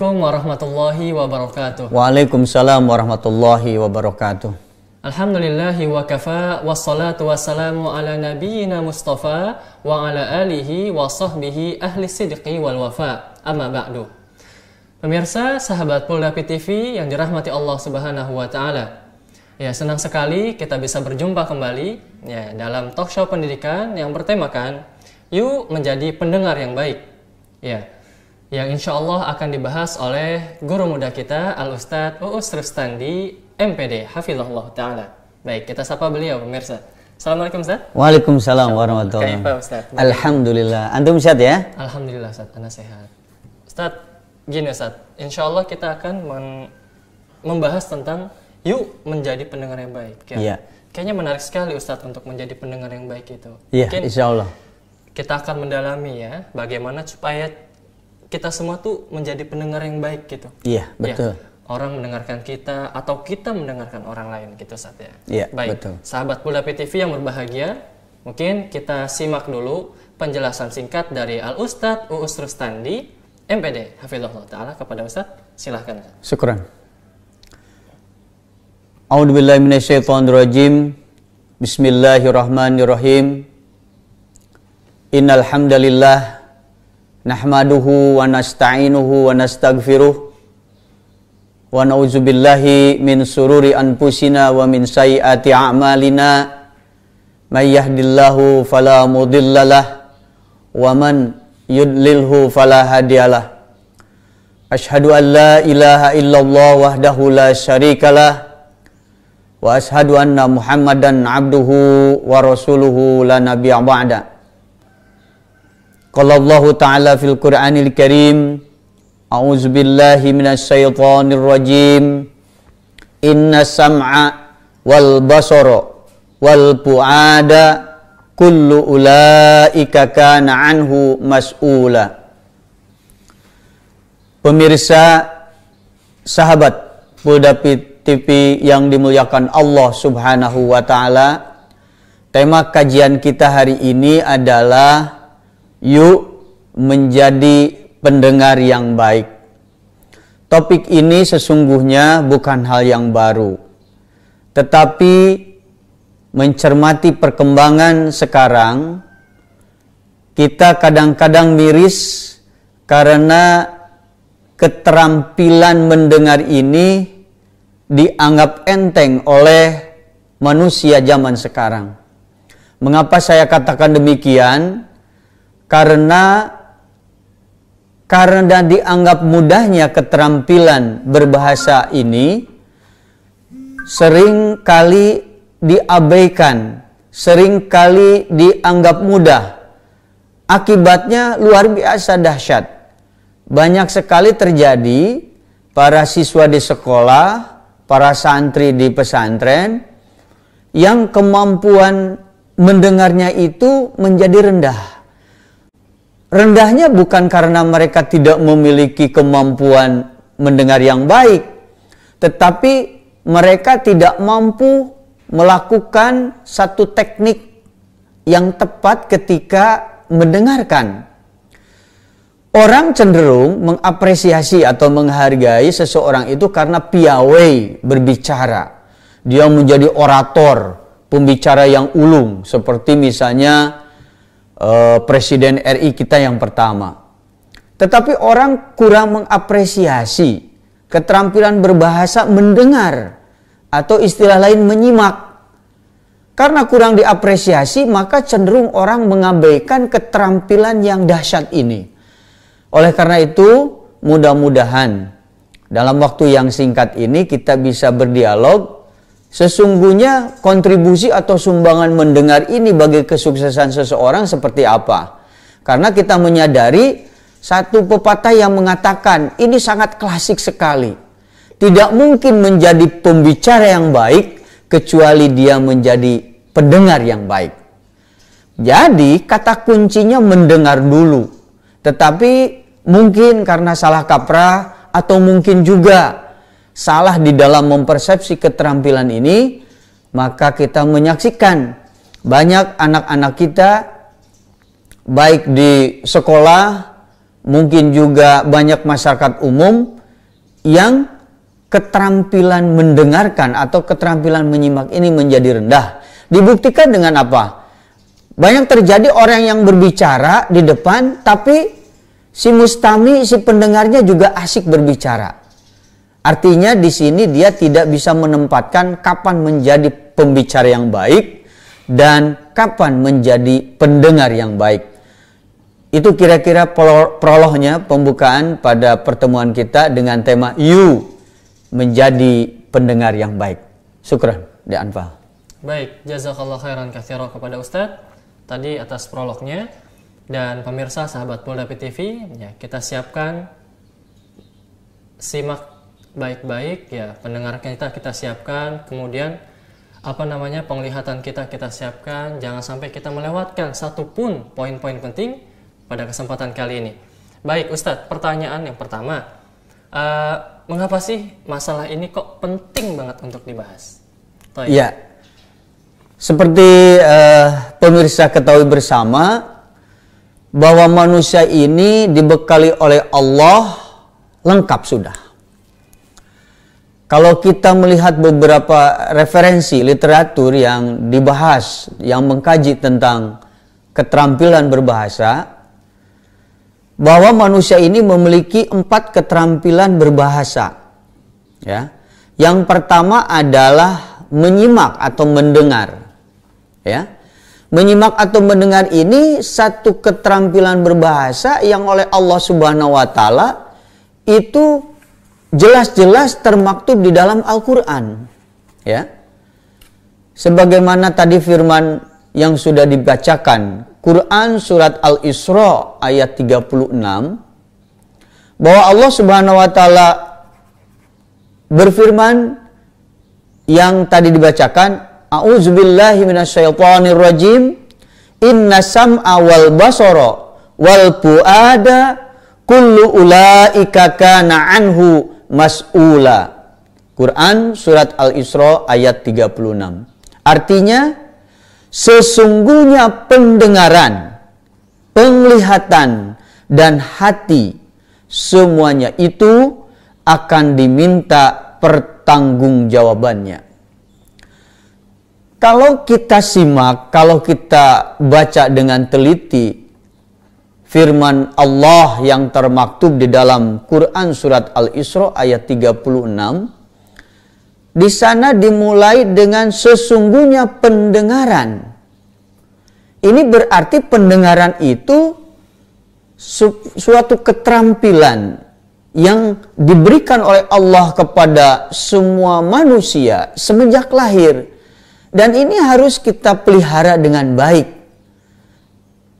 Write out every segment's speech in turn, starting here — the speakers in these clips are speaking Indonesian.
Assalamualaikum warahmatullahi wabarakatuh. Waalaikumsalam warahmatullahi wabarakatuh. Alhamdulillahi wa kafa wassalatu wassalamu ala nabiyyina Mustafa wa ala alihi wa sahbihi ahli sidqi wal wafa. Amma ba'du. Pemirsa sahabat Polda PTV yang dirahmati Allah Subhanahu wa taala. Ya, senang sekali kita bisa berjumpa kembali ya dalam talk show pendidikan yang bertemakan yuk menjadi pendengar yang baik. Ya, yang insya Allah akan dibahas oleh guru muda kita Al Ustadz Uus Rustandi MPD Hafizahullah Ta'ala baik kita sapa beliau pemirsa Assalamualaikum Ustaz Waalaikumsalam warahmatullahi wabarakatuh Alhamdulillah Antum sehat ya Alhamdulillah Ustaz Anda sehat Ustaz gini Ustaz Insya Allah kita akan membahas tentang yuk menjadi pendengar yang baik ya. Iya. Kayaknya menarik sekali Ustadz untuk menjadi pendengar yang baik itu. Iya, yeah, insya Allah. Kita akan mendalami ya, bagaimana supaya kita semua tuh menjadi pendengar yang baik gitu. Iya, ya. betul. Ya, orang mendengarkan kita atau kita mendengarkan orang lain gitu saat ya. Iya, baik. Betul. Sahabat Budapi PTV yang berbahagia, mungkin kita simak dulu penjelasan singkat dari Al Ustadz Uus Rustandi, MPD Hafizullah Ta'ala kepada Ustadz. Silahkan. Syukuran. A'udzubillahiminasyaitonirrajim. Bismillahirrahmanirrahim. Innalhamdalillah nahmaduhu wa nasta'inuhu wa nastaghfiruh wa na'udzubillahi min sururi anfusina wa min sayyiati a'malina may yahdillahu fala mudhillalah wa man yudlilhu fala hadiyalah ashhadu an la ilaha illallah wahdahu la syarikalah wa ashhadu anna muhammadan 'abduhu wa rasuluhu la nabiyya ba'da Qala Allah Ta'ala fil Qur'anil Karim A'udzu billahi minasyaitonir rajim Inna sam'a wal basara wal fu'ada kullu ulaika kana anhu mas'ula Pemirsa sahabat Budapit TV yang dimuliakan Allah Subhanahu wa taala tema kajian kita hari ini adalah Yuk menjadi pendengar yang baik. Topik ini sesungguhnya bukan hal yang baru, tetapi mencermati perkembangan sekarang, kita kadang-kadang miris karena keterampilan mendengar ini dianggap enteng oleh manusia zaman sekarang. Mengapa saya katakan demikian? karena karena dianggap mudahnya keterampilan berbahasa ini sering kali diabaikan, sering kali dianggap mudah. Akibatnya luar biasa dahsyat. Banyak sekali terjadi para siswa di sekolah, para santri di pesantren yang kemampuan mendengarnya itu menjadi rendah rendahnya bukan karena mereka tidak memiliki kemampuan mendengar yang baik, tetapi mereka tidak mampu melakukan satu teknik yang tepat ketika mendengarkan. Orang cenderung mengapresiasi atau menghargai seseorang itu karena piawai berbicara. Dia menjadi orator, pembicara yang ulung, seperti misalnya uh, presiden RI kita yang pertama. Tetapi orang kurang mengapresiasi keterampilan berbahasa mendengar atau istilah lain menyimak. Karena kurang diapresiasi, maka cenderung orang mengabaikan keterampilan yang dahsyat ini. Oleh karena itu, mudah-mudahan dalam waktu yang singkat ini kita bisa berdialog Sesungguhnya kontribusi atau sumbangan mendengar ini bagi kesuksesan seseorang seperti apa? Karena kita menyadari satu pepatah yang mengatakan ini sangat klasik sekali. Tidak mungkin menjadi pembicara yang baik kecuali dia menjadi pendengar yang baik. Jadi kata kuncinya mendengar dulu. Tetapi mungkin karena salah kaprah atau mungkin juga salah di dalam mempersepsi keterampilan ini, maka kita menyaksikan banyak anak-anak kita baik di sekolah mungkin juga banyak masyarakat umum yang keterampilan mendengarkan atau keterampilan menyimak ini menjadi rendah dibuktikan dengan apa banyak terjadi orang yang berbicara di depan tapi si mustami si pendengarnya juga asik berbicara Artinya di sini dia tidak bisa menempatkan kapan menjadi pembicara yang baik dan kapan menjadi pendengar yang baik. Itu kira-kira prolognya pembukaan pada pertemuan kita dengan tema you menjadi pendengar yang baik. Syukran di Anfa. Baik, jazakallah khairan katsira kepada Ustadz tadi atas prolognya dan pemirsa sahabat Polda ptv ya kita siapkan simak baik-baik ya pendengar kita kita siapkan kemudian apa namanya penglihatan kita kita siapkan jangan sampai kita melewatkan satupun poin-poin penting pada kesempatan kali ini baik Ustadz pertanyaan yang pertama uh, mengapa sih masalah ini kok penting banget untuk dibahas ya. Iya seperti uh, pemirsa ketahui bersama bahwa manusia ini dibekali oleh Allah lengkap sudah kalau kita melihat beberapa referensi literatur yang dibahas, yang mengkaji tentang keterampilan berbahasa, bahwa manusia ini memiliki empat keterampilan berbahasa. Ya, yang pertama adalah menyimak atau mendengar. Ya, menyimak atau mendengar ini satu keterampilan berbahasa yang oleh Allah Subhanahu Wa Taala itu jelas-jelas termaktub di dalam Al-Qur'an. Ya. Sebagaimana tadi firman yang sudah dibacakan, Quran surat Al-Isra ayat 36 bahwa Allah Subhanahu wa taala berfirman yang tadi dibacakan, A'udzubillahiminasyaitanirrojim, Inna sam'a wal basara wal pu'ada kullu ulaika kana anhu mas'ula. Quran surat Al-Isra ayat 36. Artinya sesungguhnya pendengaran, penglihatan dan hati semuanya itu akan diminta pertanggungjawabannya. Kalau kita simak, kalau kita baca dengan teliti, firman Allah yang termaktub di dalam Quran surat Al-Isra ayat 36 di sana dimulai dengan sesungguhnya pendengaran ini berarti pendengaran itu su suatu keterampilan yang diberikan oleh Allah kepada semua manusia semenjak lahir dan ini harus kita pelihara dengan baik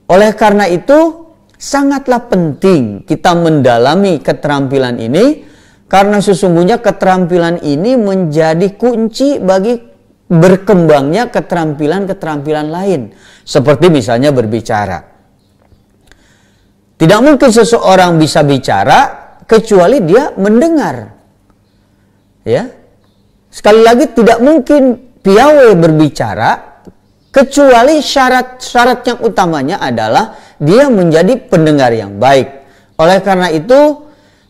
oleh karena itu sangatlah penting kita mendalami keterampilan ini karena sesungguhnya keterampilan ini menjadi kunci bagi berkembangnya keterampilan-keterampilan lain seperti misalnya berbicara. Tidak mungkin seseorang bisa bicara kecuali dia mendengar. Ya. Sekali lagi tidak mungkin piawai berbicara Kecuali syarat-syarat yang utamanya adalah dia menjadi pendengar yang baik. Oleh karena itu,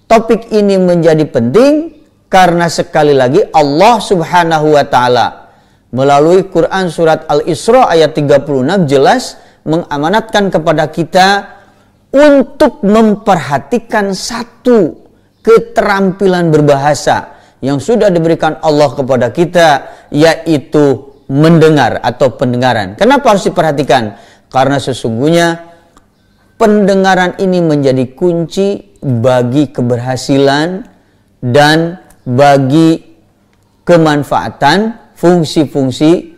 topik ini menjadi penting karena sekali lagi Allah Subhanahu wa taala melalui Quran surat Al-Isra ayat 36 jelas mengamanatkan kepada kita untuk memperhatikan satu keterampilan berbahasa yang sudah diberikan Allah kepada kita yaitu mendengar atau pendengaran. Kenapa harus diperhatikan? Karena sesungguhnya pendengaran ini menjadi kunci bagi keberhasilan dan bagi kemanfaatan fungsi-fungsi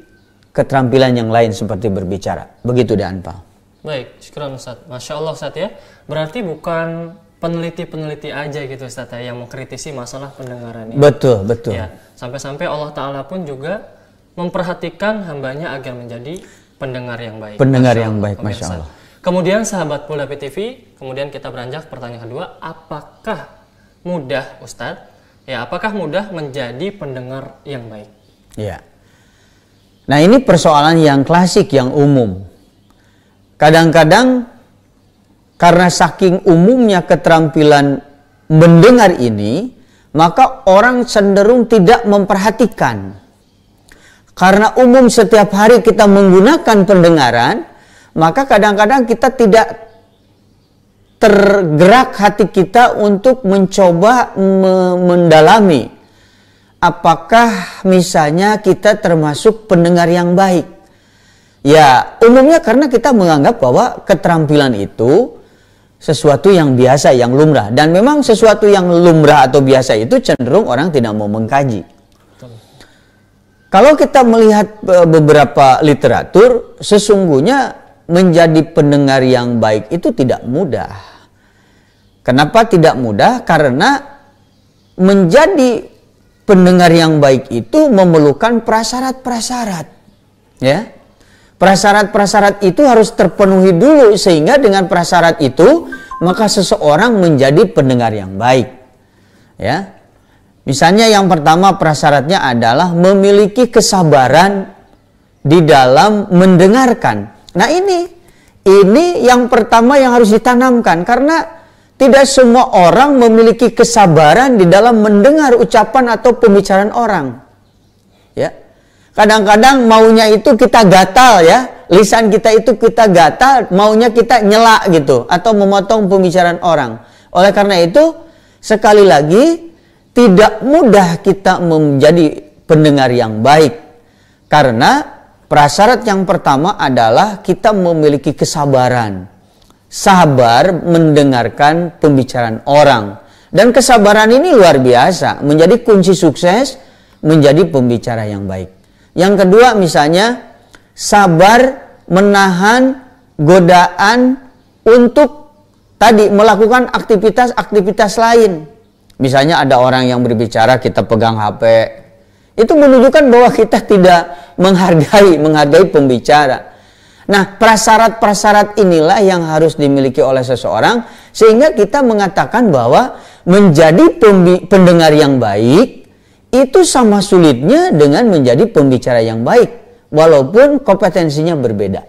keterampilan yang lain seperti berbicara. Begitu dan Pak. Baik, syukur Ustaz. Masya Allah Ustaz ya. Berarti bukan peneliti-peneliti aja gitu Ustaz ya yang mengkritisi masalah pendengaran ini. Betul, betul. Ya, sampai-sampai Allah Ta'ala pun juga memperhatikan hambanya agar menjadi pendengar yang baik. Pendengar yang baik, pemirsa. Masya Allah. Kemudian sahabat pula PTV, kemudian kita beranjak pertanyaan kedua, apakah mudah Ustadz, ya apakah mudah menjadi pendengar yang baik? Ya. Nah ini persoalan yang klasik, yang umum. Kadang-kadang karena saking umumnya keterampilan mendengar ini, maka orang cenderung tidak memperhatikan karena umum setiap hari kita menggunakan pendengaran, maka kadang-kadang kita tidak tergerak hati kita untuk mencoba me mendalami apakah misalnya kita termasuk pendengar yang baik. Ya, umumnya karena kita menganggap bahwa keterampilan itu sesuatu yang biasa, yang lumrah. Dan memang sesuatu yang lumrah atau biasa itu cenderung orang tidak mau mengkaji. Kalau kita melihat e, beberapa literatur, sesungguhnya menjadi pendengar yang baik itu tidak mudah. Kenapa tidak mudah? Karena menjadi pendengar yang baik itu memerlukan prasyarat-prasyarat. Ya. Prasyarat-prasyarat itu harus terpenuhi dulu sehingga dengan prasyarat itu maka seseorang menjadi pendengar yang baik. Ya. Misalnya yang pertama prasyaratnya adalah memiliki kesabaran di dalam mendengarkan. Nah ini, ini yang pertama yang harus ditanamkan karena tidak semua orang memiliki kesabaran di dalam mendengar ucapan atau pembicaraan orang. Ya. Kadang-kadang maunya itu kita gatal ya, lisan kita itu kita gatal, maunya kita nyela gitu atau memotong pembicaraan orang. Oleh karena itu, sekali lagi tidak mudah kita menjadi pendengar yang baik karena prasyarat yang pertama adalah kita memiliki kesabaran sabar mendengarkan pembicaraan orang dan kesabaran ini luar biasa menjadi kunci sukses menjadi pembicara yang baik yang kedua misalnya sabar menahan godaan untuk tadi melakukan aktivitas-aktivitas lain Misalnya ada orang yang berbicara kita pegang HP. Itu menunjukkan bahwa kita tidak menghargai menghargai pembicara. Nah, prasyarat-prasyarat inilah yang harus dimiliki oleh seseorang sehingga kita mengatakan bahwa menjadi pendengar yang baik itu sama sulitnya dengan menjadi pembicara yang baik walaupun kompetensinya berbeda.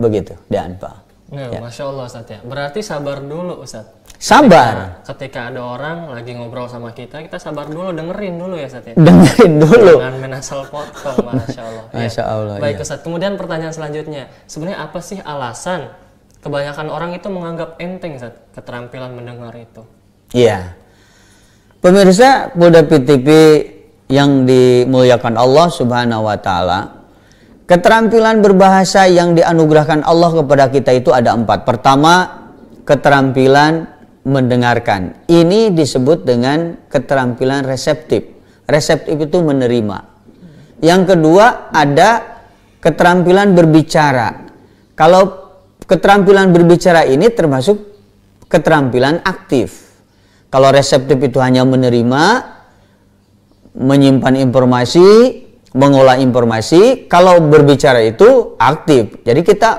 Begitu, dan Pak. Nah, ya. Masya Allah Ustaz ya. Berarti sabar dulu Ustaz sabar. Ketika, ketika ada orang lagi ngobrol sama kita, kita sabar dulu, dengerin dulu ya Sat ya. Dengerin dulu. Jangan main asal potong, masya Allah. Ya. Masya Allah. Baik iya. Kemudian pertanyaan selanjutnya, sebenarnya apa sih alasan kebanyakan orang itu menganggap enteng Sat keterampilan mendengar itu? Iya. Pemirsa Buddha PTP yang dimuliakan Allah Subhanahu wa taala, keterampilan berbahasa yang dianugerahkan Allah kepada kita itu ada empat. Pertama, keterampilan mendengarkan. Ini disebut dengan keterampilan reseptif. Reseptif itu menerima. Yang kedua ada keterampilan berbicara. Kalau keterampilan berbicara ini termasuk keterampilan aktif. Kalau reseptif itu hanya menerima, menyimpan informasi, mengolah informasi. Kalau berbicara itu aktif. Jadi kita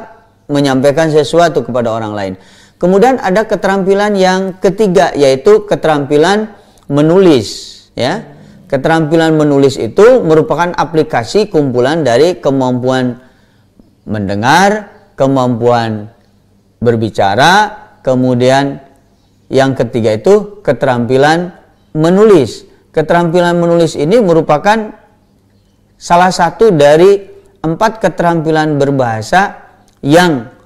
menyampaikan sesuatu kepada orang lain. Kemudian ada keterampilan yang ketiga yaitu keterampilan menulis, ya. Keterampilan menulis itu merupakan aplikasi kumpulan dari kemampuan mendengar, kemampuan berbicara, kemudian yang ketiga itu keterampilan menulis. Keterampilan menulis ini merupakan salah satu dari empat keterampilan berbahasa yang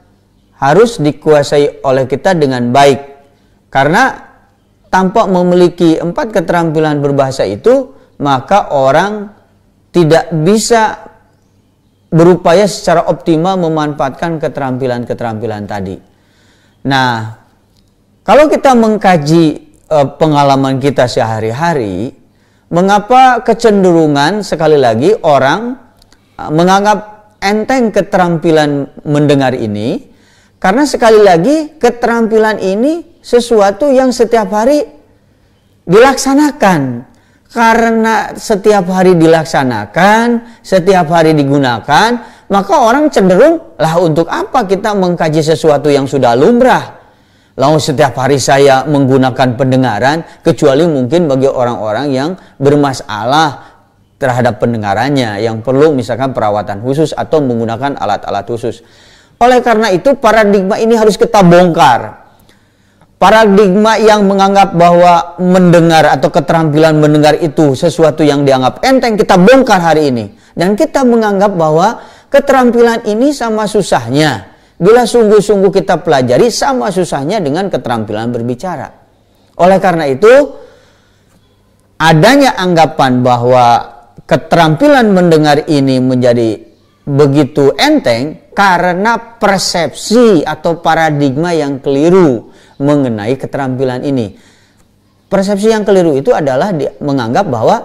harus dikuasai oleh kita dengan baik. Karena tanpa memiliki empat keterampilan berbahasa itu, maka orang tidak bisa berupaya secara optimal memanfaatkan keterampilan-keterampilan tadi. Nah, kalau kita mengkaji eh, pengalaman kita sehari-hari, mengapa kecenderungan sekali lagi orang eh, menganggap enteng keterampilan mendengar ini karena sekali lagi keterampilan ini sesuatu yang setiap hari dilaksanakan. Karena setiap hari dilaksanakan, setiap hari digunakan, maka orang cenderung lah untuk apa kita mengkaji sesuatu yang sudah lumrah. Lalu setiap hari saya menggunakan pendengaran, kecuali mungkin bagi orang-orang yang bermasalah terhadap pendengarannya yang perlu misalkan perawatan khusus atau menggunakan alat-alat khusus. Oleh karena itu paradigma ini harus kita bongkar. Paradigma yang menganggap bahwa mendengar atau keterampilan mendengar itu sesuatu yang dianggap enteng kita bongkar hari ini. Dan kita menganggap bahwa keterampilan ini sama susahnya. Bila sungguh-sungguh kita pelajari sama susahnya dengan keterampilan berbicara. Oleh karena itu adanya anggapan bahwa keterampilan mendengar ini menjadi begitu enteng karena persepsi atau paradigma yang keliru mengenai keterampilan ini. Persepsi yang keliru itu adalah menganggap bahwa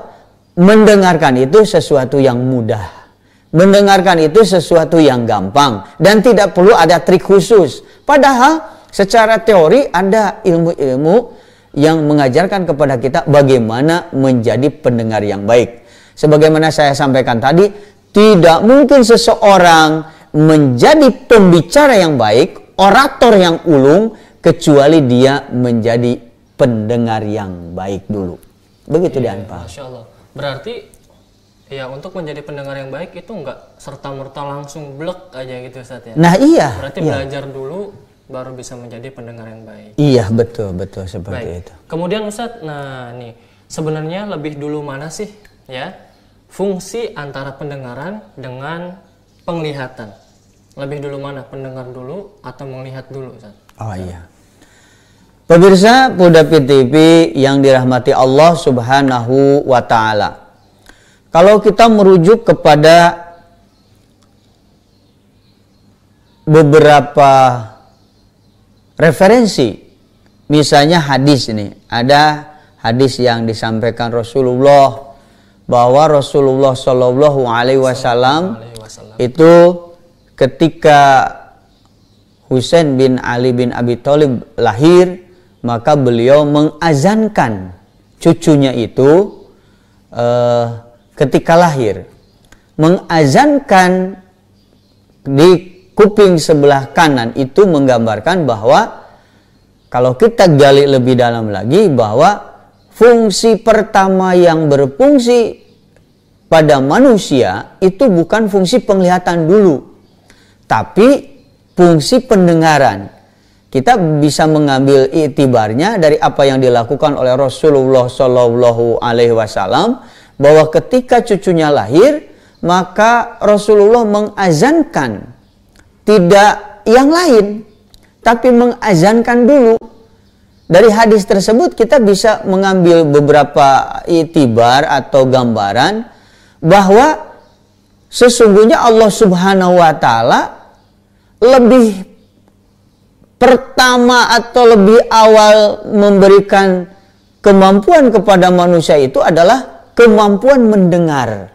mendengarkan itu sesuatu yang mudah. Mendengarkan itu sesuatu yang gampang dan tidak perlu ada trik khusus. Padahal secara teori ada ilmu-ilmu yang mengajarkan kepada kita bagaimana menjadi pendengar yang baik. Sebagaimana saya sampaikan tadi, tidak mungkin seseorang menjadi pembicara yang baik, orator yang ulung, kecuali dia menjadi pendengar yang baik dulu. Begitu iya, dianpa. Iya, Masya Allah. Berarti ya untuk menjadi pendengar yang baik itu enggak serta merta langsung blek aja gitu Ustaz ya. Nah iya. Berarti iya. belajar dulu baru bisa menjadi pendengar yang baik. Iya betul betul seperti baik. itu. Kemudian Ustaz, nah nih sebenarnya lebih dulu mana sih ya fungsi antara pendengaran dengan penglihatan? Lebih dulu mana? Pendengar dulu atau melihat dulu? Ustaz? Oh iya. Pemirsa puda PTV yang dirahmati Allah Subhanahu wa taala. Kalau kita merujuk kepada beberapa referensi misalnya hadis ini ada hadis yang disampaikan Rasulullah bahwa Rasulullah saw itu ketika Husain bin Ali bin Abi Thalib lahir, maka beliau mengazankan cucunya itu eh, ketika lahir, mengazankan di kuping sebelah kanan itu menggambarkan bahwa kalau kita gali lebih dalam lagi bahwa fungsi pertama yang berfungsi pada manusia itu bukan fungsi penglihatan dulu tapi fungsi pendengaran kita bisa mengambil itibarnya dari apa yang dilakukan oleh Rasulullah Shallallahu Alaihi Wasallam bahwa ketika cucunya lahir maka Rasulullah mengazankan tidak yang lain tapi mengazankan dulu dari hadis tersebut kita bisa mengambil beberapa itibar atau gambaran bahwa sesungguhnya Allah Subhanahu wa taala lebih pertama atau lebih awal memberikan kemampuan kepada manusia itu adalah kemampuan mendengar.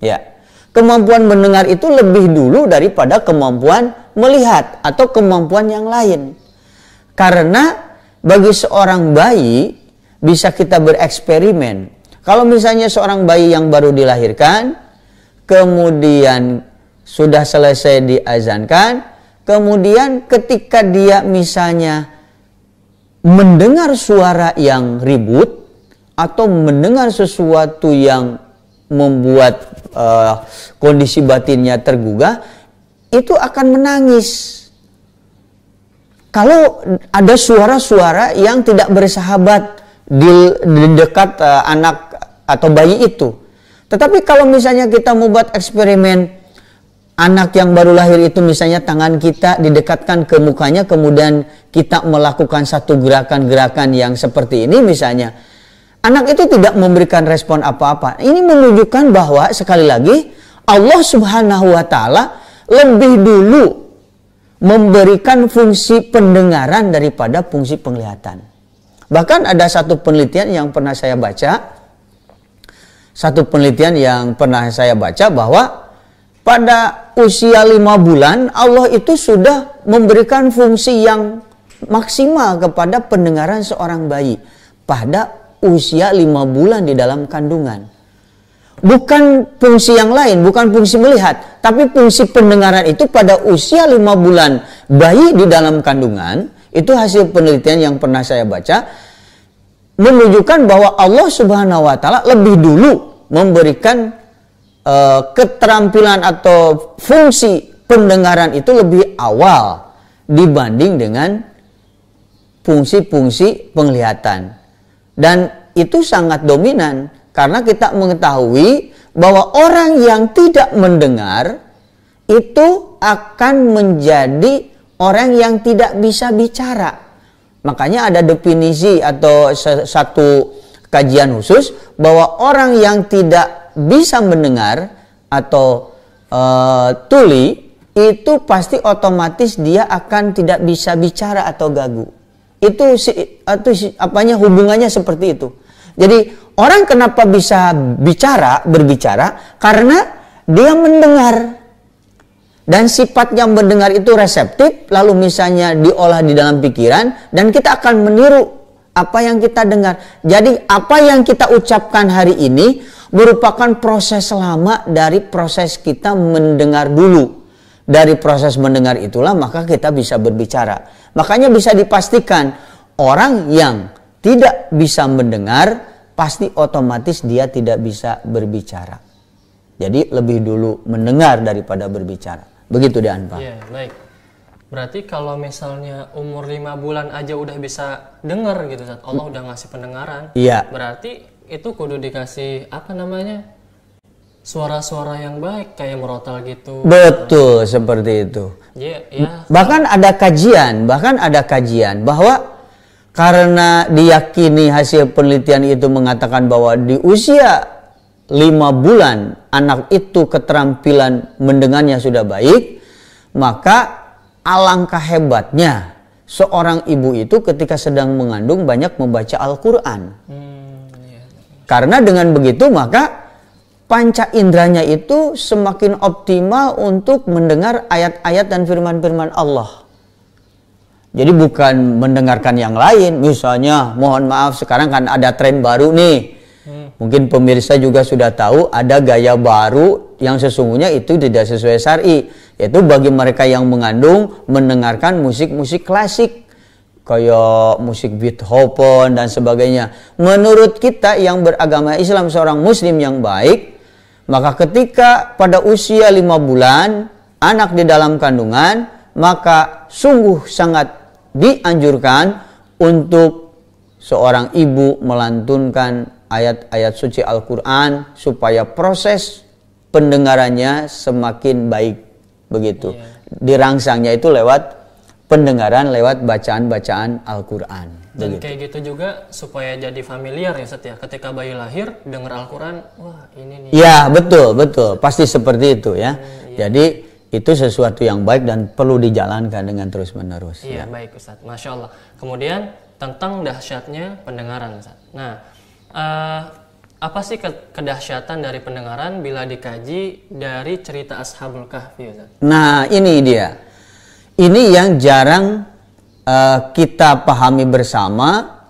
Ya. Kemampuan mendengar itu lebih dulu daripada kemampuan melihat atau kemampuan yang lain. Karena bagi seorang bayi bisa kita bereksperimen. Kalau misalnya seorang bayi yang baru dilahirkan kemudian sudah selesai diazankan, Kemudian ketika dia misalnya mendengar suara yang ribut atau mendengar sesuatu yang membuat uh, kondisi batinnya tergugah, itu akan menangis. Kalau ada suara-suara yang tidak bersahabat di, di dekat uh, anak atau bayi itu. Tetapi kalau misalnya kita membuat eksperimen anak yang baru lahir itu misalnya tangan kita didekatkan ke mukanya kemudian kita melakukan satu gerakan-gerakan yang seperti ini misalnya anak itu tidak memberikan respon apa-apa ini menunjukkan bahwa sekali lagi Allah Subhanahu wa taala lebih dulu memberikan fungsi pendengaran daripada fungsi penglihatan. Bahkan ada satu penelitian yang pernah saya baca, satu penelitian yang pernah saya baca bahwa pada usia lima bulan Allah itu sudah memberikan fungsi yang maksimal kepada pendengaran seorang bayi pada usia lima bulan di dalam kandungan. Bukan fungsi yang lain, bukan fungsi melihat, tapi fungsi pendengaran itu pada usia lima bulan bayi di dalam kandungan itu hasil penelitian yang pernah saya baca menunjukkan bahwa Allah Subhanahu wa taala lebih dulu memberikan Eh, keterampilan atau fungsi pendengaran itu lebih awal dibanding dengan fungsi-fungsi penglihatan. Dan itu sangat dominan karena kita mengetahui bahwa orang yang tidak mendengar itu akan menjadi orang yang tidak bisa bicara. Makanya ada definisi atau satu kajian khusus bahwa orang yang tidak bisa mendengar atau uh, tuli itu pasti otomatis dia akan tidak bisa bicara atau gagu itu si atau si, apanya hubungannya seperti itu jadi orang kenapa bisa bicara berbicara karena dia mendengar dan sifat yang mendengar itu reseptif lalu misalnya diolah di dalam pikiran dan kita akan meniru apa yang kita dengar jadi apa yang kita ucapkan hari ini merupakan proses lama dari proses kita mendengar dulu. Dari proses mendengar itulah maka kita bisa berbicara. Makanya bisa dipastikan orang yang tidak bisa mendengar pasti otomatis dia tidak bisa berbicara. Jadi lebih dulu mendengar daripada berbicara. Begitu deh Anpa. Iya, baik. Berarti kalau misalnya umur lima bulan aja udah bisa dengar gitu, Allah udah ngasih pendengaran. Iya. Berarti itu kudu dikasih apa namanya suara-suara yang baik kayak merotal gitu. Betul nah. seperti itu. Yeah, yeah. Bahkan ada kajian, bahkan ada kajian bahwa karena diyakini hasil penelitian itu mengatakan bahwa di usia lima bulan anak itu keterampilan mendengarnya sudah baik, maka alangkah hebatnya seorang ibu itu ketika sedang mengandung banyak membaca Al-Quran. Hmm karena dengan begitu maka panca indranya itu semakin optimal untuk mendengar ayat-ayat dan firman-firman Allah. Jadi bukan mendengarkan yang lain, misalnya mohon maaf sekarang kan ada tren baru nih. Hmm. Mungkin pemirsa juga sudah tahu ada gaya baru yang sesungguhnya itu tidak sesuai syari, yaitu bagi mereka yang mengandung mendengarkan musik-musik klasik kayak musik Beethoven dan sebagainya. Menurut kita yang beragama Islam seorang muslim yang baik, maka ketika pada usia lima bulan anak di dalam kandungan, maka sungguh sangat dianjurkan untuk seorang ibu melantunkan ayat-ayat suci Al-Quran supaya proses pendengarannya semakin baik begitu iya. dirangsangnya itu lewat pendengaran lewat bacaan-bacaan Al-Qur'an. Dan begitu. kayak gitu juga supaya jadi familiar ya setia. Ya. Ketika bayi lahir dengar Al-Qur'an, wah ini nih. Ya, betul, betul. Pasti seperti itu ya. Hmm, iya. Jadi itu sesuatu yang baik dan perlu dijalankan dengan terus-menerus. Iya, ya. baik Ustaz. Masya Allah. Kemudian tentang dahsyatnya pendengaran Ustaz. Nah, uh, apa sih ke kedahsyatan dari pendengaran bila dikaji dari cerita Ashabul Kahfi? Ustaz? Nah, ini dia ini yang jarang uh, kita pahami bersama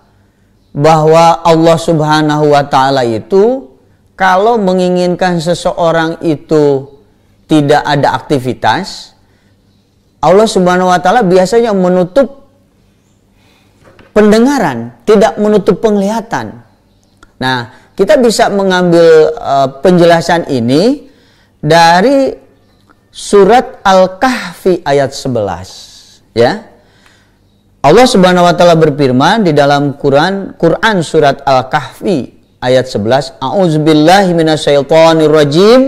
bahwa Allah Subhanahu wa taala itu kalau menginginkan seseorang itu tidak ada aktivitas Allah Subhanahu wa taala biasanya menutup pendengaran, tidak menutup penglihatan. Nah, kita bisa mengambil uh, penjelasan ini dari surat Al-Kahfi ayat 11 ya. Allah Subhanahu wa taala berfirman di dalam Quran Quran surat Al-Kahfi ayat 11 A'udzubillahi minasyaitonirrajim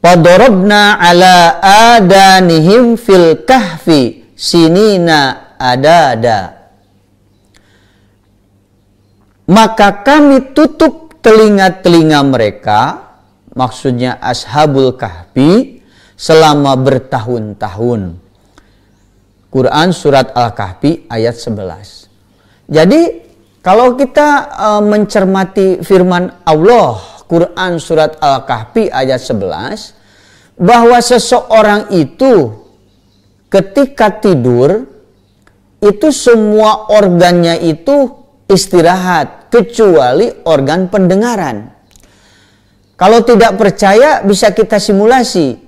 Padarabna ala adanihim fil kahfi sinina adada Maka kami tutup telinga-telinga mereka maksudnya Ashabul Kahfi selama bertahun-tahun. Quran surat Al-Kahfi ayat 11. Jadi kalau kita e, mencermati firman Allah Quran surat Al-Kahfi ayat 11 bahwa seseorang itu ketika tidur itu semua organnya itu istirahat kecuali organ pendengaran. Kalau tidak percaya bisa kita simulasi.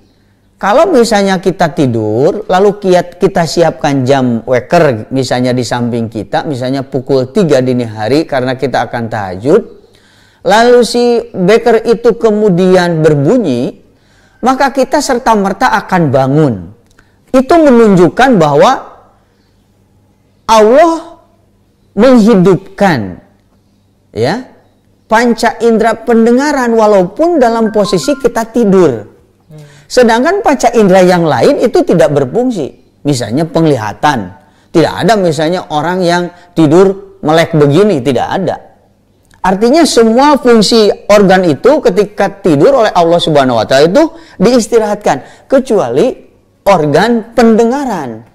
Kalau misalnya kita tidur, lalu kita siapkan jam waker misalnya di samping kita, misalnya pukul 3 dini hari karena kita akan tahajud. Lalu si waker itu kemudian berbunyi, maka kita serta-merta akan bangun. Itu menunjukkan bahwa Allah menghidupkan ya panca indera pendengaran walaupun dalam posisi kita tidur. Sedangkan panca indera yang lain itu tidak berfungsi. Misalnya penglihatan. Tidak ada misalnya orang yang tidur melek begini, tidak ada. Artinya semua fungsi organ itu ketika tidur oleh Allah Subhanahu wa taala itu diistirahatkan kecuali organ pendengaran.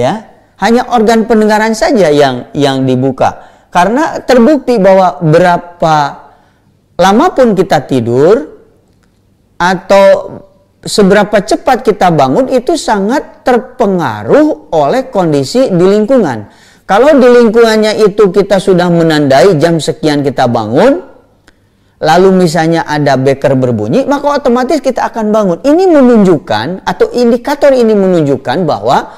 Ya, hanya organ pendengaran saja yang yang dibuka karena terbukti bahwa berapa lama pun kita tidur atau seberapa cepat kita bangun itu sangat terpengaruh oleh kondisi di lingkungan. Kalau di lingkungannya itu kita sudah menandai jam sekian kita bangun, lalu misalnya ada beker berbunyi, maka otomatis kita akan bangun. Ini menunjukkan atau indikator ini menunjukkan bahwa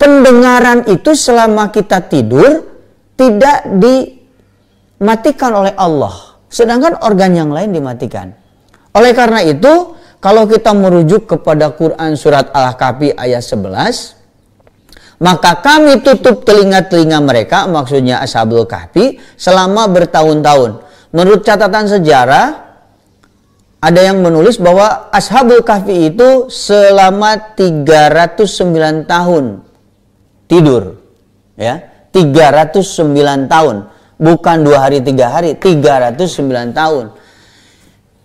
pendengaran itu selama kita tidur tidak dimatikan oleh Allah. Sedangkan organ yang lain dimatikan. Oleh karena itu, kalau kita merujuk kepada Quran surat Al-Kahfi ayat 11, maka kami tutup telinga-telinga mereka, maksudnya Ashabul Kahfi, selama bertahun-tahun. Menurut catatan sejarah, ada yang menulis bahwa Ashabul Kahfi itu selama 309 tahun tidur. Ya, 309 tahun. Bukan dua hari tiga hari, 309 tahun.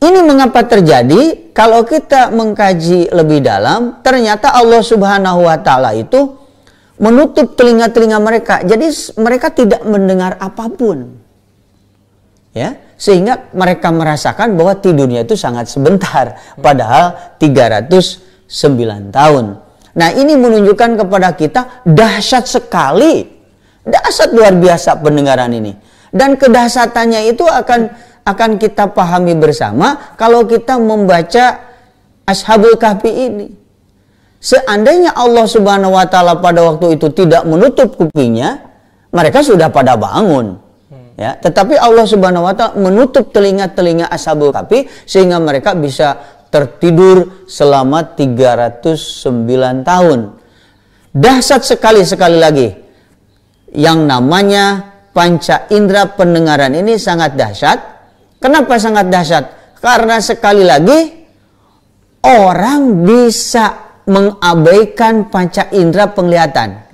Ini mengapa terjadi? Kalau kita mengkaji lebih dalam, ternyata Allah Subhanahu wa taala itu menutup telinga-telinga mereka. Jadi mereka tidak mendengar apapun. Ya, sehingga mereka merasakan bahwa tidurnya itu sangat sebentar padahal 309 tahun. Nah, ini menunjukkan kepada kita dahsyat sekali Dasar luar biasa pendengaran ini. Dan kedahsatannya itu akan akan kita pahami bersama kalau kita membaca Ashabul Kahfi ini. Seandainya Allah Subhanahu wa taala pada waktu itu tidak menutup kupingnya, mereka sudah pada bangun. Hmm. Ya, tetapi Allah Subhanahu wa taala menutup telinga-telinga Ashabul Kahfi sehingga mereka bisa tertidur selama 309 tahun. Dahsyat sekali sekali lagi yang namanya panca indera pendengaran ini sangat dahsyat. Kenapa sangat dahsyat? Karena sekali lagi orang bisa mengabaikan panca indera penglihatan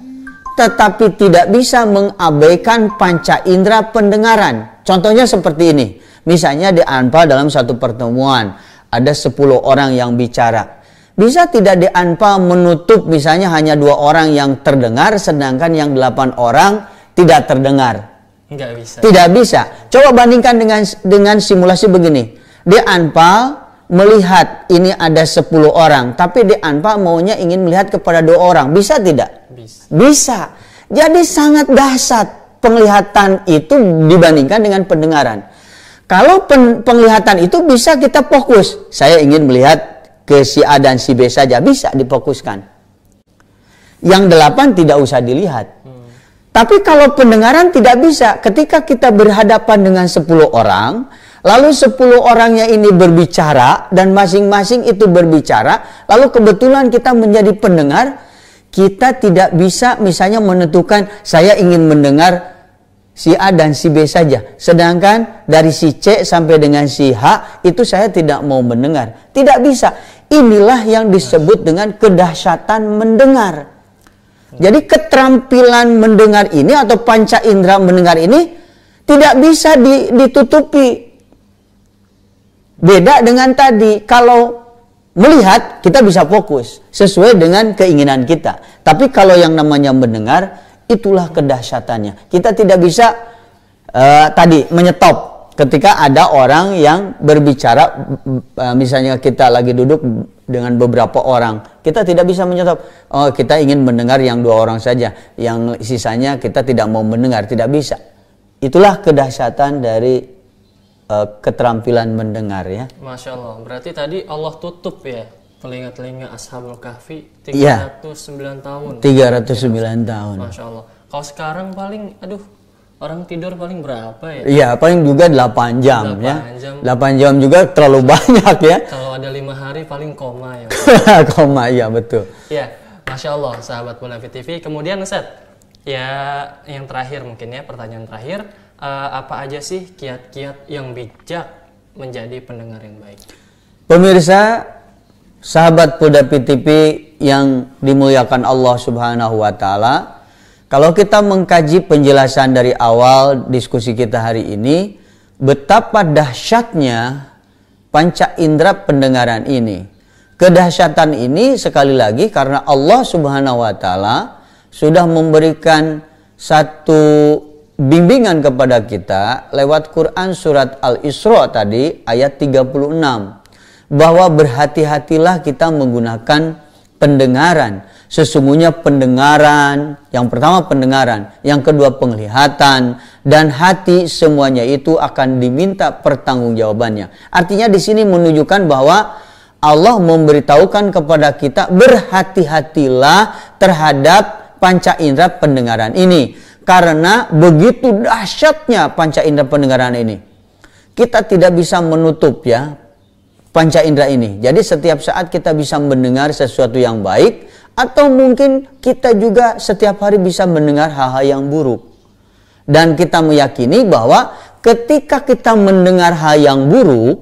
tetapi tidak bisa mengabaikan panca indera pendengaran. Contohnya seperti ini. Misalnya di Anpa dalam satu pertemuan ada 10 orang yang bicara bisa tidak di dianpa menutup misalnya hanya dua orang yang terdengar sedangkan yang delapan orang tidak terdengar? Tidak bisa. Tidak bisa. Coba bandingkan dengan dengan simulasi begini. Di Dianpa melihat ini ada sepuluh orang, tapi di dianpa maunya ingin melihat kepada dua orang. Bisa tidak? Bisa. Bisa. Jadi sangat dahsyat penglihatan itu dibandingkan dengan pendengaran. Kalau pen penglihatan itu bisa kita fokus. Saya ingin melihat ke si A dan si B saja bisa difokuskan. Yang delapan tidak usah dilihat. Hmm. Tapi kalau pendengaran tidak bisa, ketika kita berhadapan dengan sepuluh orang, lalu sepuluh orangnya ini berbicara dan masing-masing itu berbicara, lalu kebetulan kita menjadi pendengar, kita tidak bisa misalnya menentukan saya ingin mendengar si A dan si B saja. Sedangkan dari si C sampai dengan si H itu saya tidak mau mendengar. Tidak bisa. Inilah yang disebut dengan kedahsyatan mendengar. Jadi keterampilan mendengar ini atau panca indera mendengar ini tidak bisa ditutupi. Beda dengan tadi kalau melihat kita bisa fokus sesuai dengan keinginan kita. Tapi kalau yang namanya mendengar Itulah kedahsyatannya. Kita tidak bisa uh, tadi menyetop ketika ada orang yang berbicara uh, misalnya kita lagi duduk dengan beberapa orang, kita tidak bisa menyetop. Oh, kita ingin mendengar yang dua orang saja, yang sisanya kita tidak mau mendengar, tidak bisa. Itulah kedahsyatan dari uh, keterampilan mendengar ya. Masya Allah. Berarti tadi Allah tutup ya telinga-telinga Ashabul Kahfi 309 ya. tahun. 309 ya. tahun. Masya Allah. Kalau sekarang paling, aduh, orang tidur paling berapa ya? Iya, paling juga 8 jam 8 ya. Jam. 8 jam juga terlalu banyak ya. Kalau ada lima hari paling koma ya. koma, iya betul. Iya, Masya Allah, sahabat Bola TV. Kemudian set, ya yang terakhir mungkin ya, pertanyaan terakhir. Uh, apa aja sih kiat-kiat yang bijak menjadi pendengar yang baik? Pemirsa, sahabat Puda PTP yang dimuliakan Allah Subhanahu wa taala, kalau kita mengkaji penjelasan dari awal diskusi kita hari ini, betapa dahsyatnya panca indera pendengaran ini. Kedahsyatan ini sekali lagi karena Allah Subhanahu wa taala sudah memberikan satu bimbingan kepada kita lewat Quran surat Al-Isra tadi ayat 36 bahwa berhati-hatilah kita menggunakan pendengaran. Sesungguhnya pendengaran, yang pertama pendengaran, yang kedua penglihatan, dan hati semuanya itu akan diminta pertanggungjawabannya. Artinya di sini menunjukkan bahwa Allah memberitahukan kepada kita berhati-hatilah terhadap panca indera pendengaran ini karena begitu dahsyatnya panca indera pendengaran ini. Kita tidak bisa menutup ya panca indera ini. Jadi setiap saat kita bisa mendengar sesuatu yang baik atau mungkin kita juga setiap hari bisa mendengar hal-hal yang buruk. Dan kita meyakini bahwa ketika kita mendengar hal yang buruk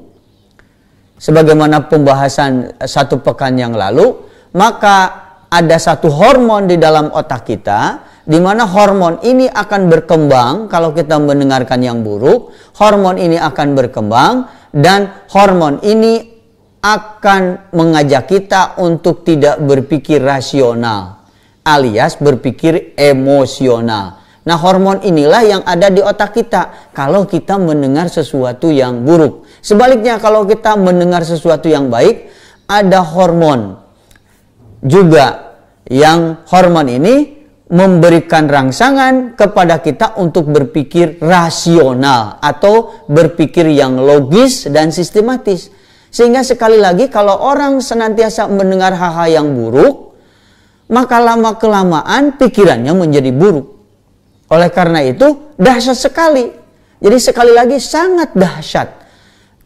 sebagaimana pembahasan satu pekan yang lalu, maka ada satu hormon di dalam otak kita di mana hormon ini akan berkembang kalau kita mendengarkan yang buruk, hormon ini akan berkembang dan hormon ini akan mengajak kita untuk tidak berpikir rasional alias berpikir emosional. Nah, hormon inilah yang ada di otak kita kalau kita mendengar sesuatu yang buruk. Sebaliknya kalau kita mendengar sesuatu yang baik, ada hormon juga yang hormon ini memberikan rangsangan kepada kita untuk berpikir rasional atau berpikir yang logis dan sistematis. Sehingga sekali lagi kalau orang senantiasa mendengar hal-hal yang buruk, maka lama kelamaan pikirannya menjadi buruk. Oleh karena itu dahsyat sekali. Jadi sekali lagi sangat dahsyat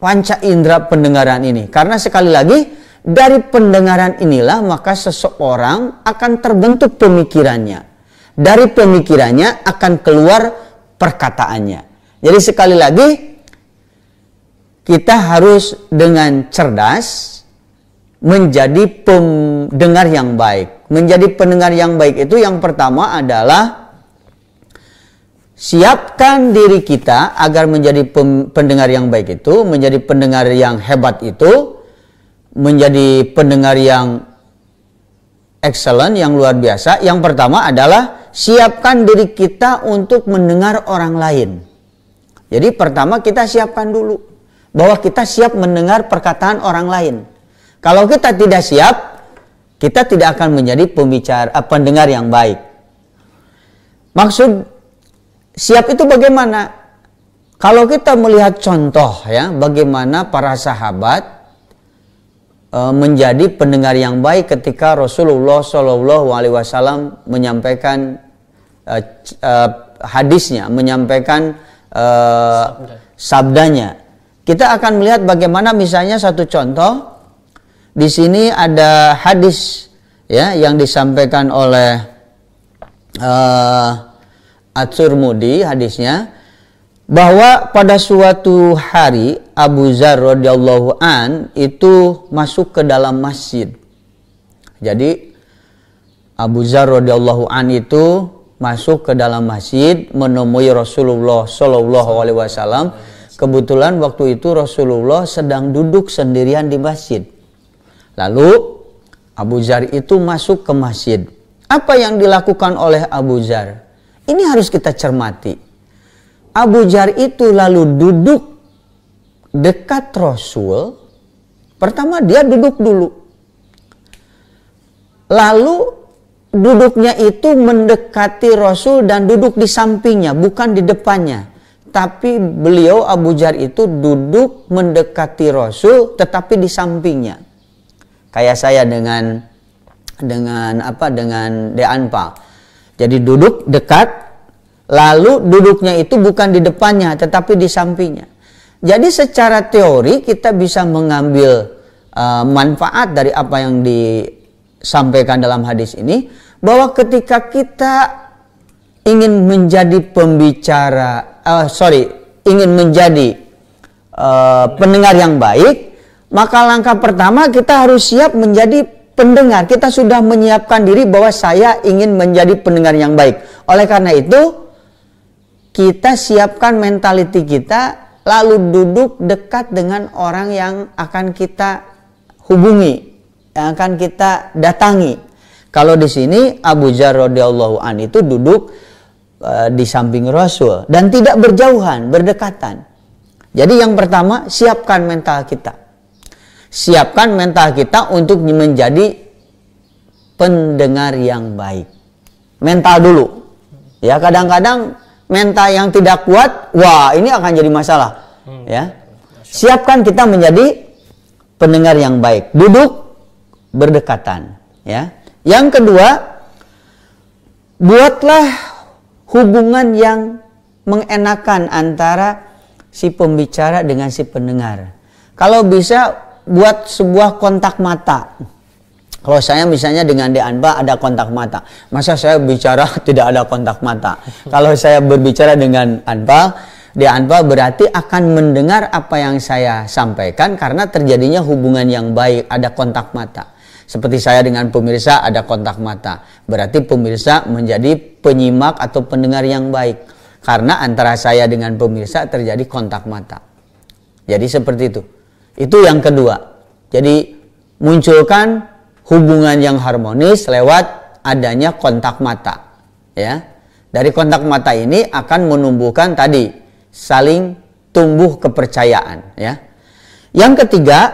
panca indera pendengaran ini. Karena sekali lagi dari pendengaran inilah maka seseorang akan terbentuk pemikirannya. Dari pemikirannya akan keluar perkataannya. Jadi sekali lagi kita harus dengan cerdas menjadi pendengar yang baik. Menjadi pendengar yang baik itu yang pertama adalah siapkan diri kita agar menjadi pendengar yang baik itu, menjadi pendengar yang hebat itu menjadi pendengar yang excellent, yang luar biasa. Yang pertama adalah siapkan diri kita untuk mendengar orang lain. Jadi pertama kita siapkan dulu bahwa kita siap mendengar perkataan orang lain. Kalau kita tidak siap, kita tidak akan menjadi pembicara eh, pendengar yang baik. Maksud siap itu bagaimana? Kalau kita melihat contoh ya, bagaimana para sahabat Eh, menjadi pendengar yang baik ketika Rasulullah Shallallahu Alaihi Wasallam menyampaikan eh, eh, hadisnya, menyampaikan sabdanya. Kita akan melihat bagaimana misalnya satu contoh di sini ada hadis ya yang disampaikan oleh uh, Atsur Mudi hadisnya bahwa pada suatu hari Abu Zar radhiyallahu an itu masuk ke dalam masjid. Jadi Abu Zar radhiyallahu an itu masuk ke dalam masjid menemui Rasulullah Shallallahu alaihi wasallam. Kebetulan waktu itu Rasulullah sedang duduk sendirian di masjid. Lalu Abu Zar itu masuk ke masjid. Apa yang dilakukan oleh Abu Zar? Ini harus kita cermati Abu Jar itu lalu duduk dekat Rasul. Pertama dia duduk dulu. Lalu duduknya itu mendekati Rasul dan duduk di sampingnya, bukan di depannya. Tapi beliau Abu Jar itu duduk mendekati Rasul tetapi di sampingnya. Kayak saya dengan dengan apa dengan Deanpa. Jadi duduk dekat Lalu duduknya itu bukan di depannya tetapi di sampingnya. Jadi secara teori kita bisa mengambil uh, manfaat dari apa yang disampaikan dalam hadis ini bahwa ketika kita ingin menjadi pembicara uh, sorry ingin menjadi uh, pendengar yang baik maka langkah pertama kita harus siap menjadi pendengar kita sudah menyiapkan diri bahwa saya ingin menjadi pendengar yang baik oleh karena itu kita siapkan mentality kita lalu duduk dekat dengan orang yang akan kita hubungi, yang akan kita datangi. Kalau di sini Abu Jar radhiyallahu an itu duduk e, di samping Rasul dan tidak berjauhan, berdekatan. Jadi yang pertama siapkan mental kita. Siapkan mental kita untuk menjadi pendengar yang baik. Mental dulu. Ya kadang-kadang mental yang tidak kuat, wah ini akan jadi masalah. Hmm. Ya. Siapkan kita menjadi pendengar yang baik. Duduk berdekatan, ya. Yang kedua, buatlah hubungan yang mengenakan antara si pembicara dengan si pendengar. Kalau bisa buat sebuah kontak mata. Kalau saya misalnya dengan Deanba ada kontak mata, masa saya bicara tidak ada kontak mata. Kalau saya berbicara dengan Anba, Deanba berarti akan mendengar apa yang saya sampaikan karena terjadinya hubungan yang baik, ada kontak mata. Seperti saya dengan pemirsa ada kontak mata. Berarti pemirsa menjadi penyimak atau pendengar yang baik. Karena antara saya dengan pemirsa terjadi kontak mata. Jadi seperti itu. Itu yang kedua. Jadi munculkan hubungan yang harmonis lewat adanya kontak mata ya dari kontak mata ini akan menumbuhkan tadi saling tumbuh kepercayaan ya yang ketiga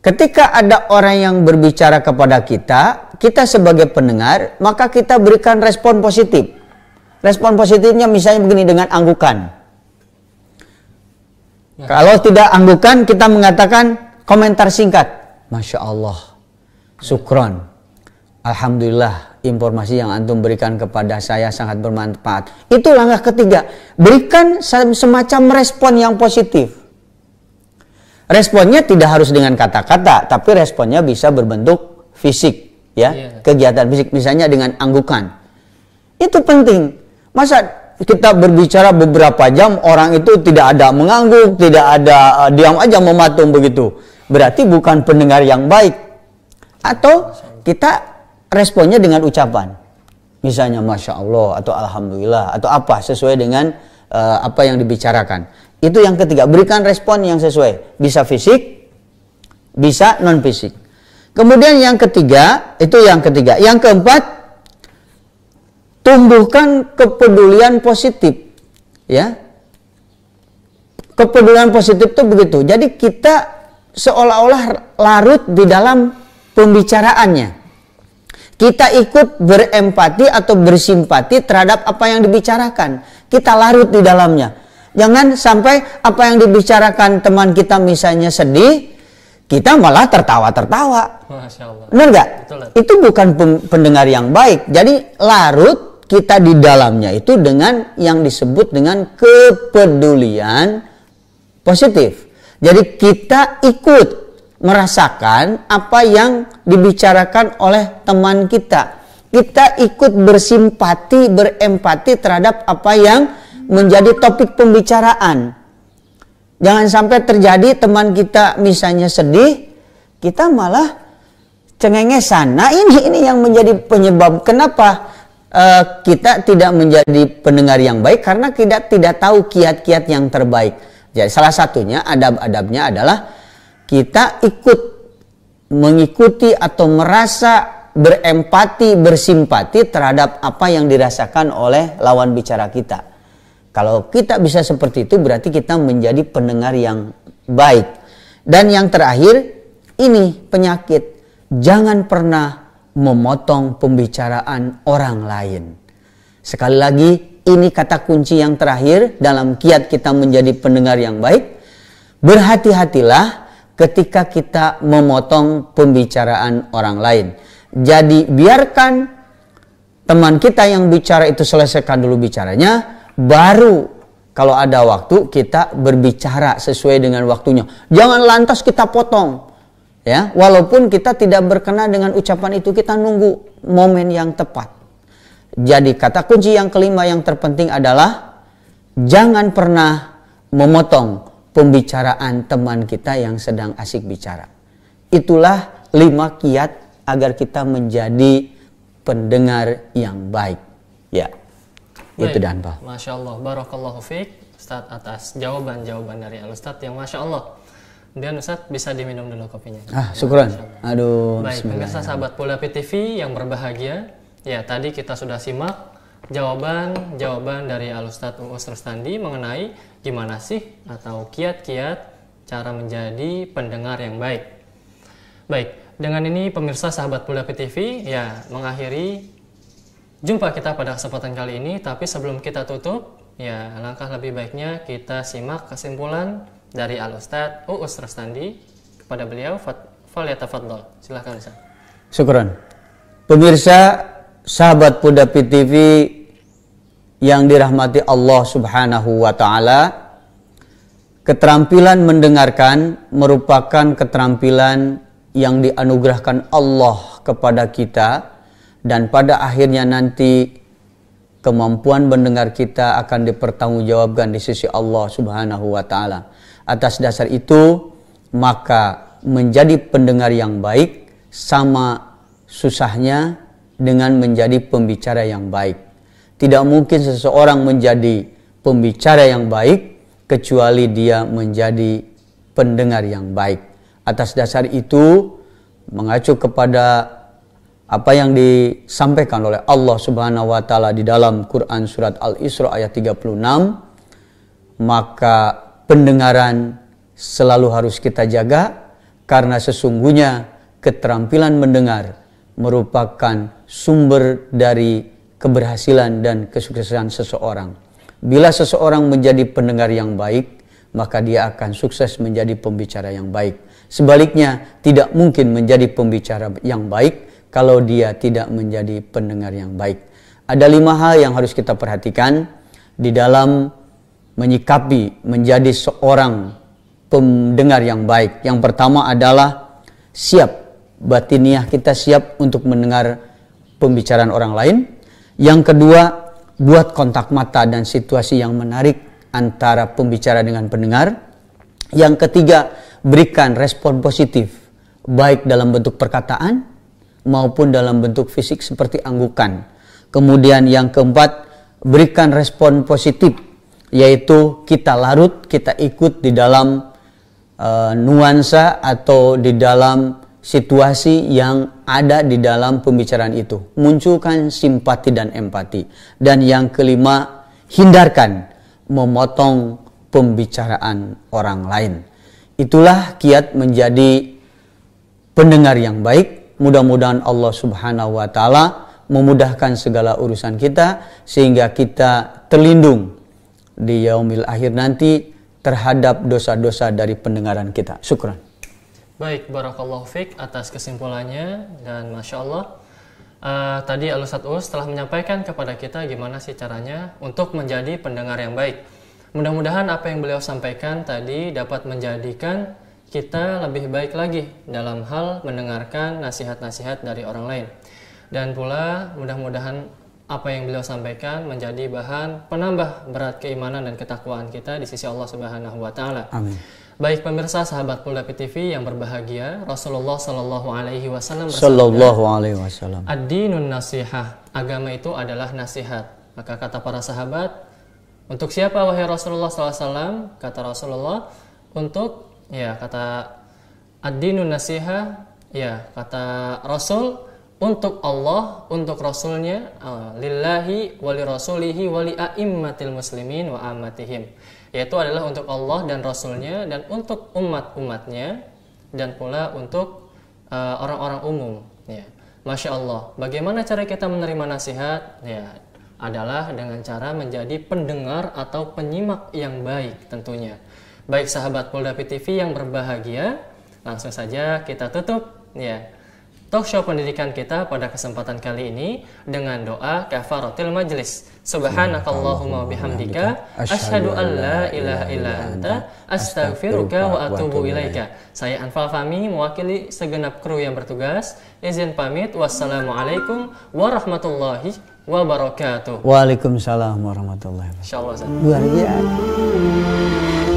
ketika ada orang yang berbicara kepada kita kita sebagai pendengar maka kita berikan respon positif respon positifnya misalnya begini dengan anggukan ya. kalau tidak anggukan kita mengatakan komentar singkat masya Allah Sukron. Alhamdulillah informasi yang antum berikan kepada saya sangat bermanfaat. Itu langkah ketiga. Berikan semacam respon yang positif. Responnya tidak harus dengan kata-kata, tapi responnya bisa berbentuk fisik, ya. Yeah. Kegiatan fisik misalnya dengan anggukan. Itu penting. Masa kita berbicara beberapa jam orang itu tidak ada mengangguk, tidak ada uh, diam aja mematung begitu. Berarti bukan pendengar yang baik atau kita responnya dengan ucapan misalnya masya Allah atau alhamdulillah atau apa sesuai dengan uh, apa yang dibicarakan itu yang ketiga berikan respon yang sesuai bisa fisik bisa non fisik kemudian yang ketiga itu yang ketiga yang keempat tumbuhkan kepedulian positif ya kepedulian positif itu begitu jadi kita seolah-olah larut di dalam pembicaraannya. Kita ikut berempati atau bersimpati terhadap apa yang dibicarakan. Kita larut di dalamnya. Jangan sampai apa yang dibicarakan teman kita misalnya sedih, kita malah tertawa-tertawa. Benar nggak? Itu bukan pendengar yang baik. Jadi larut kita di dalamnya itu dengan yang disebut dengan kepedulian positif. Jadi kita ikut merasakan apa yang dibicarakan oleh teman kita. Kita ikut bersimpati, berempati terhadap apa yang menjadi topik pembicaraan. Jangan sampai terjadi teman kita misalnya sedih, kita malah cengengesan. Nah ini ini yang menjadi penyebab kenapa uh, kita tidak menjadi pendengar yang baik karena kita tidak tahu kiat-kiat yang terbaik. Jadi salah satunya adab-adabnya adalah kita ikut mengikuti atau merasa berempati, bersimpati terhadap apa yang dirasakan oleh lawan bicara kita. Kalau kita bisa seperti itu berarti kita menjadi pendengar yang baik. Dan yang terakhir, ini penyakit. Jangan pernah memotong pembicaraan orang lain. Sekali lagi, ini kata kunci yang terakhir dalam kiat kita menjadi pendengar yang baik. Berhati-hatilah ketika kita memotong pembicaraan orang lain. Jadi biarkan teman kita yang bicara itu selesaikan dulu bicaranya, baru kalau ada waktu kita berbicara sesuai dengan waktunya. Jangan lantas kita potong. Ya, walaupun kita tidak berkenan dengan ucapan itu, kita nunggu momen yang tepat. Jadi kata kunci yang kelima yang terpenting adalah jangan pernah memotong pembicaraan teman kita yang sedang asik bicara. Itulah lima kiat agar kita menjadi pendengar yang baik. Ya, baik. itu dan Pak. Masya Allah, Barokallahu Fik, Ustadz atas jawaban-jawaban dari al yang Masya Allah. Dan Ustaz bisa diminum dulu kopinya. Ah, syukuran. Aduh, Baik, pemirsa sahabat Polapi PTV yang berbahagia. Ya, tadi kita sudah simak jawaban-jawaban dari Al ustaz Uus Rustandi mengenai gimana sih atau kiat-kiat cara menjadi pendengar yang baik. Baik, dengan ini pemirsa sahabat Budapi TV ya mengakhiri jumpa kita pada kesempatan kali ini. Tapi sebelum kita tutup, ya langkah lebih baiknya kita simak kesimpulan dari Al Ustadz Uus Rastandi kepada beliau Faliata Fadl. Silahkan Ustaz. Syukuran. Pemirsa sahabat Budapi TV yang dirahmati Allah Subhanahu wa taala, keterampilan mendengarkan merupakan keterampilan yang dianugerahkan Allah kepada kita dan pada akhirnya nanti kemampuan mendengar kita akan dipertanggungjawabkan di sisi Allah Subhanahu wa taala. Atas dasar itu, maka menjadi pendengar yang baik sama susahnya dengan menjadi pembicara yang baik. Tidak mungkin seseorang menjadi pembicara yang baik kecuali dia menjadi pendengar yang baik. Atas dasar itu mengacu kepada apa yang disampaikan oleh Allah Subhanahu wa taala di dalam Quran surat Al-Isra ayat 36 maka pendengaran selalu harus kita jaga karena sesungguhnya keterampilan mendengar merupakan sumber dari keberhasilan dan kesuksesan seseorang. Bila seseorang menjadi pendengar yang baik, maka dia akan sukses menjadi pembicara yang baik. Sebaliknya, tidak mungkin menjadi pembicara yang baik kalau dia tidak menjadi pendengar yang baik. Ada lima hal yang harus kita perhatikan di dalam menyikapi menjadi seorang pendengar yang baik. Yang pertama adalah siap batiniah kita siap untuk mendengar pembicaraan orang lain. Yang kedua, buat kontak mata dan situasi yang menarik antara pembicara dengan pendengar. Yang ketiga, berikan respon positif, baik dalam bentuk perkataan maupun dalam bentuk fisik seperti anggukan. Kemudian yang keempat, berikan respon positif, yaitu kita larut, kita ikut di dalam uh, nuansa atau di dalam situasi yang ada di dalam pembicaraan itu. Munculkan simpati dan empati. Dan yang kelima, hindarkan memotong pembicaraan orang lain. Itulah kiat menjadi pendengar yang baik. Mudah-mudahan Allah Subhanahu wa taala memudahkan segala urusan kita sehingga kita terlindung di yaumil akhir nanti terhadap dosa-dosa dari pendengaran kita. Syukran. Baik, Barakallahu Fik atas kesimpulannya dan Masya Allah uh, tadi Alusat Us telah menyampaikan kepada kita gimana sih caranya untuk menjadi pendengar yang baik. Mudah-mudahan apa yang beliau sampaikan tadi dapat menjadikan kita lebih baik lagi dalam hal mendengarkan nasihat-nasihat dari orang lain. Dan pula mudah-mudahan apa yang beliau sampaikan menjadi bahan penambah berat keimanan dan ketakwaan kita di sisi Allah Subhanahu wa taala. Amin. Baik pemirsa sahabat Puldapi TV yang berbahagia, Rasulullah Shallallahu Alaihi Wasallam Shallallahu Alaihi Wasallam. Ad-dinun nasihah, agama itu adalah nasihat. Maka kata para sahabat, untuk siapa wahai Rasulullah SAW? Kata Rasulullah, untuk ya kata ad-dinun nasihah, ya kata Rasul untuk Allah, untuk Rasulnya, eh, lillahi wali rasulihi wali a'immatil muslimin wa amatihim. Yaitu adalah untuk Allah dan Rasulnya dan untuk umat-umatnya dan pula untuk orang eh, orang-orang umum. Ya. Masya Allah, bagaimana cara kita menerima nasihat? Ya, adalah dengan cara menjadi pendengar atau penyimak yang baik tentunya. Baik sahabat Polda PTV yang berbahagia, langsung saja kita tutup. Ya Talk show pendidikan kita pada kesempatan kali ini dengan doa kafaratil majlis. Subhanakallahumma bihamdika asyhadu an la ilaha illa anta astaghfiruka wa atubu ilaika. Saya Anfal Fami mewakili segenap kru yang bertugas. Izin pamit. Wassalamualaikum warahmatullahi wabarakatuh. Waalaikumsalam warahmatullahi wabarakatuh. Insyaallah.